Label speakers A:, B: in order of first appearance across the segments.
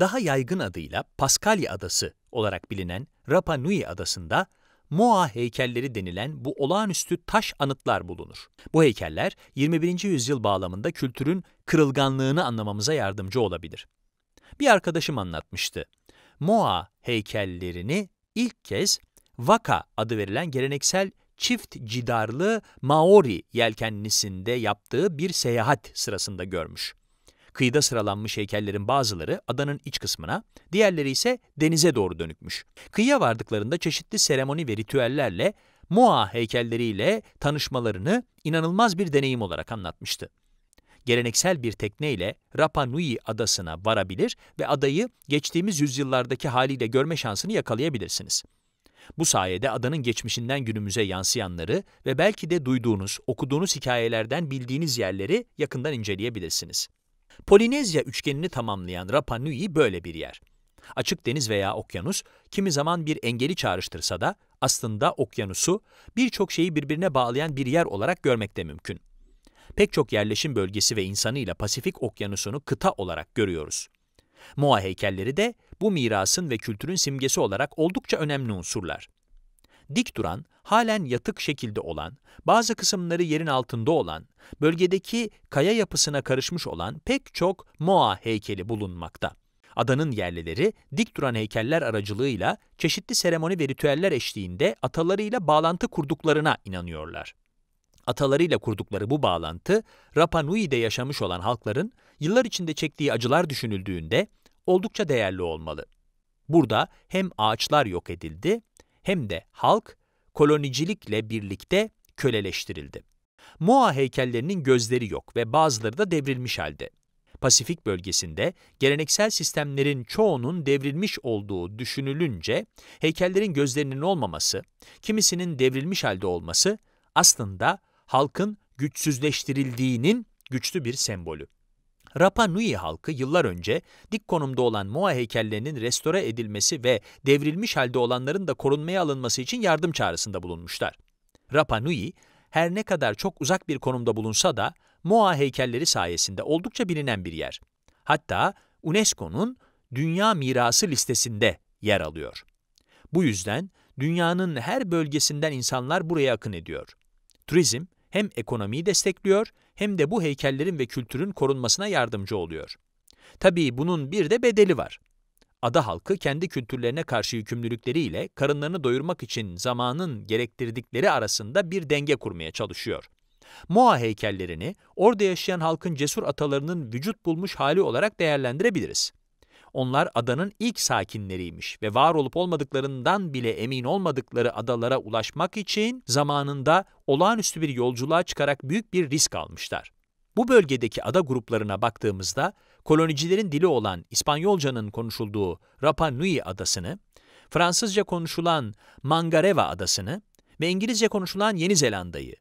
A: daha yaygın adıyla Paskalya Adası olarak bilinen Rapa Nui Adası'nda Moa heykelleri denilen bu olağanüstü taş anıtlar bulunur. Bu heykeller 21. yüzyıl bağlamında kültürün kırılganlığını anlamamıza yardımcı olabilir. Bir arkadaşım anlatmıştı. Moa heykellerini ilk kez Vaka adı verilen geleneksel çift cidarlı Maori yelkenlisinde yaptığı bir seyahat sırasında görmüş. Kıyıda sıralanmış heykellerin bazıları adanın iç kısmına, diğerleri ise denize doğru dönükmüş. Kıyıya vardıklarında çeşitli seremoni ve ritüellerle Moa heykelleriyle tanışmalarını inanılmaz bir deneyim olarak anlatmıştı. Geleneksel bir tekneyle Rapa Nui adasına varabilir ve adayı geçtiğimiz yüzyıllardaki haliyle görme şansını yakalayabilirsiniz. Bu sayede adanın geçmişinden günümüze yansıyanları ve belki de duyduğunuz, okuduğunuz hikayelerden bildiğiniz yerleri yakından inceleyebilirsiniz. Polinezya üçgenini tamamlayan Rapa Nui böyle bir yer. Açık deniz veya okyanus kimi zaman bir engeli çağrıştırsa da aslında okyanusu birçok şeyi birbirine bağlayan bir yer olarak görmek de mümkün. Pek çok yerleşim bölgesi ve insanıyla Pasifik Okyanusu'nu kıta olarak görüyoruz. Moa heykelleri de bu mirasın ve kültürün simgesi olarak oldukça önemli unsurlar dik duran, halen yatık şekilde olan, bazı kısımları yerin altında olan, bölgedeki kaya yapısına karışmış olan pek çok Moa heykeli bulunmakta. Adanın yerlileri dik duran heykeller aracılığıyla çeşitli seremoni ve ritüeller eşliğinde atalarıyla bağlantı kurduklarına inanıyorlar. Atalarıyla kurdukları bu bağlantı, Rapa Nui'de yaşamış olan halkların yıllar içinde çektiği acılar düşünüldüğünde oldukça değerli olmalı. Burada hem ağaçlar yok edildi hem de halk kolonicilikle birlikte köleleştirildi. Moa heykellerinin gözleri yok ve bazıları da devrilmiş halde. Pasifik bölgesinde geleneksel sistemlerin çoğunun devrilmiş olduğu düşünülünce heykellerin gözlerinin olmaması, kimisinin devrilmiş halde olması aslında halkın güçsüzleştirildiğinin güçlü bir sembolü. Rapa Nui halkı yıllar önce dik konumda olan Moa heykellerinin restore edilmesi ve devrilmiş halde olanların da korunmaya alınması için yardım çağrısında bulunmuşlar. Rapa Nui, her ne kadar çok uzak bir konumda bulunsa da Moa heykelleri sayesinde oldukça bilinen bir yer. Hatta UNESCO'nun Dünya Mirası listesinde yer alıyor. Bu yüzden dünyanın her bölgesinden insanlar buraya akın ediyor. Turizm, hem ekonomiyi destekliyor hem de bu heykellerin ve kültürün korunmasına yardımcı oluyor. Tabii bunun bir de bedeli var. Ada halkı kendi kültürlerine karşı yükümlülükleriyle karınlarını doyurmak için zamanın gerektirdikleri arasında bir denge kurmaya çalışıyor. Moa heykellerini orada yaşayan halkın cesur atalarının vücut bulmuş hali olarak değerlendirebiliriz onlar adanın ilk sakinleriymiş ve var olup olmadıklarından bile emin olmadıkları adalara ulaşmak için zamanında olağanüstü bir yolculuğa çıkarak büyük bir risk almışlar. Bu bölgedeki ada gruplarına baktığımızda kolonicilerin dili olan İspanyolcanın konuşulduğu Rapa Nui adasını, Fransızca konuşulan Mangareva adasını ve İngilizce konuşulan Yeni Zelanda'yı,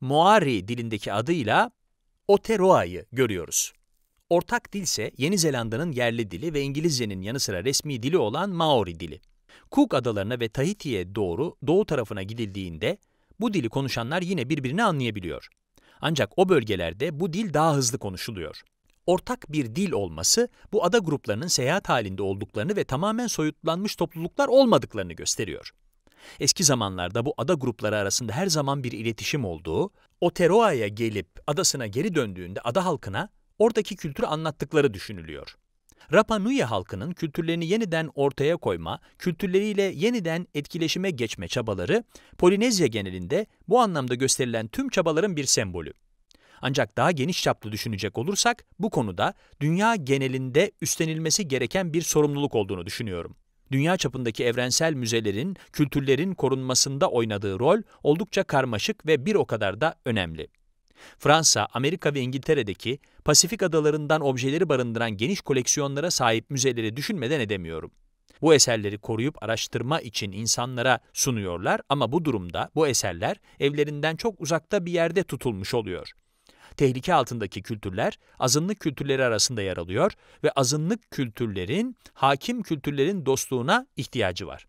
A: Moari dilindeki adıyla Oteroa'yı görüyoruz. Ortak dilse Yeni Zelanda'nın yerli dili ve İngilizcenin yanı sıra resmi dili olan Maori dili. Cook Adalarına ve Tahiti'ye doğru doğu tarafına gidildiğinde bu dili konuşanlar yine birbirini anlayabiliyor. Ancak o bölgelerde bu dil daha hızlı konuşuluyor. Ortak bir dil olması bu ada gruplarının seyahat halinde olduklarını ve tamamen soyutlanmış topluluklar olmadıklarını gösteriyor. Eski zamanlarda bu ada grupları arasında her zaman bir iletişim olduğu, Oteroa'ya gelip adasına geri döndüğünde ada halkına oradaki kültürü anlattıkları düşünülüyor. Rapa Nui halkının kültürlerini yeniden ortaya koyma, kültürleriyle yeniden etkileşime geçme çabaları Polinezya genelinde bu anlamda gösterilen tüm çabaların bir sembolü. Ancak daha geniş çaplı düşünecek olursak bu konuda dünya genelinde üstlenilmesi gereken bir sorumluluk olduğunu düşünüyorum. Dünya çapındaki evrensel müzelerin, kültürlerin korunmasında oynadığı rol oldukça karmaşık ve bir o kadar da önemli. Fransa, Amerika ve İngiltere'deki Pasifik adalarından objeleri barındıran geniş koleksiyonlara sahip müzeleri düşünmeden edemiyorum. Bu eserleri koruyup araştırma için insanlara sunuyorlar ama bu durumda bu eserler evlerinden çok uzakta bir yerde tutulmuş oluyor. Tehlike altındaki kültürler azınlık kültürleri arasında yer alıyor ve azınlık kültürlerin hakim kültürlerin dostluğuna ihtiyacı var.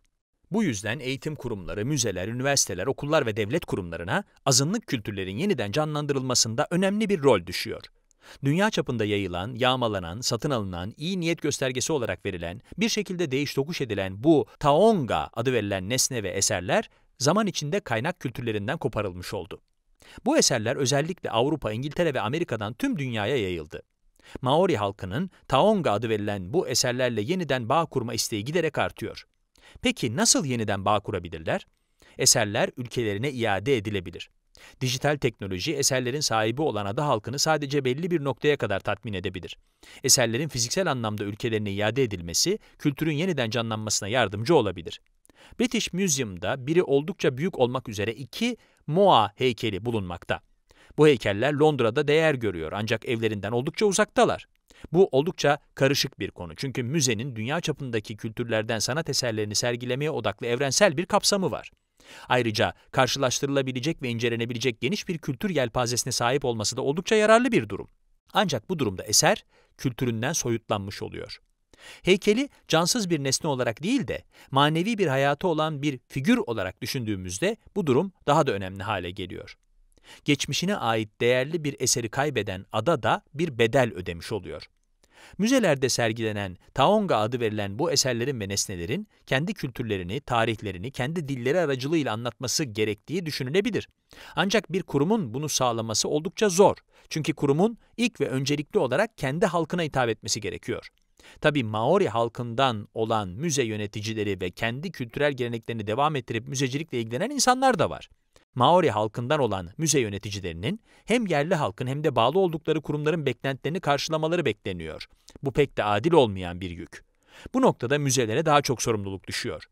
A: Bu yüzden eğitim kurumları, müzeler, üniversiteler, okullar ve devlet kurumlarına azınlık kültürlerin yeniden canlandırılmasında önemli bir rol düşüyor. Dünya çapında yayılan, yağmalanan, satın alınan, iyi niyet göstergesi olarak verilen, bir şekilde değiş tokuş edilen bu taonga adı verilen nesne ve eserler zaman içinde kaynak kültürlerinden koparılmış oldu. Bu eserler özellikle Avrupa, İngiltere ve Amerika'dan tüm dünyaya yayıldı. Maori halkının Taonga adı verilen bu eserlerle yeniden bağ kurma isteği giderek artıyor. Peki nasıl yeniden bağ kurabilirler? Eserler ülkelerine iade edilebilir. Dijital teknoloji eserlerin sahibi olan ada halkını sadece belli bir noktaya kadar tatmin edebilir. Eserlerin fiziksel anlamda ülkelerine iade edilmesi, kültürün yeniden canlanmasına yardımcı olabilir. British Museum'da biri oldukça büyük olmak üzere iki Moa heykeli bulunmakta. Bu heykeller Londra'da değer görüyor ancak evlerinden oldukça uzaktalar. Bu oldukça karışık bir konu. Çünkü müzenin dünya çapındaki kültürlerden sanat eserlerini sergilemeye odaklı evrensel bir kapsamı var. Ayrıca karşılaştırılabilecek ve incelenebilecek geniş bir kültür yelpazesine sahip olması da oldukça yararlı bir durum. Ancak bu durumda eser kültüründen soyutlanmış oluyor. Heykeli cansız bir nesne olarak değil de manevi bir hayatı olan bir figür olarak düşündüğümüzde bu durum daha da önemli hale geliyor. Geçmişine ait değerli bir eseri kaybeden ada da bir bedel ödemiş oluyor. Müzelerde sergilenen Taonga adı verilen bu eserlerin ve nesnelerin kendi kültürlerini, tarihlerini kendi dilleri aracılığıyla anlatması gerektiği düşünülebilir. Ancak bir kurumun bunu sağlaması oldukça zor. Çünkü kurumun ilk ve öncelikli olarak kendi halkına hitap etmesi gerekiyor. Tabi Maori halkından olan müze yöneticileri ve kendi kültürel geleneklerini devam ettirip müzecilikle ilgilenen insanlar da var. Maori halkından olan müze yöneticilerinin hem yerli halkın hem de bağlı oldukları kurumların beklentilerini karşılamaları bekleniyor. Bu pek de adil olmayan bir yük. Bu noktada müzelere daha çok sorumluluk düşüyor.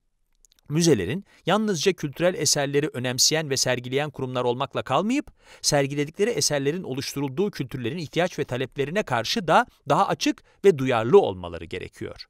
A: Müzelerin yalnızca kültürel eserleri önemseyen ve sergileyen kurumlar olmakla kalmayıp, sergiledikleri eserlerin oluşturulduğu kültürlerin ihtiyaç ve taleplerine karşı da daha açık ve duyarlı olmaları gerekiyor.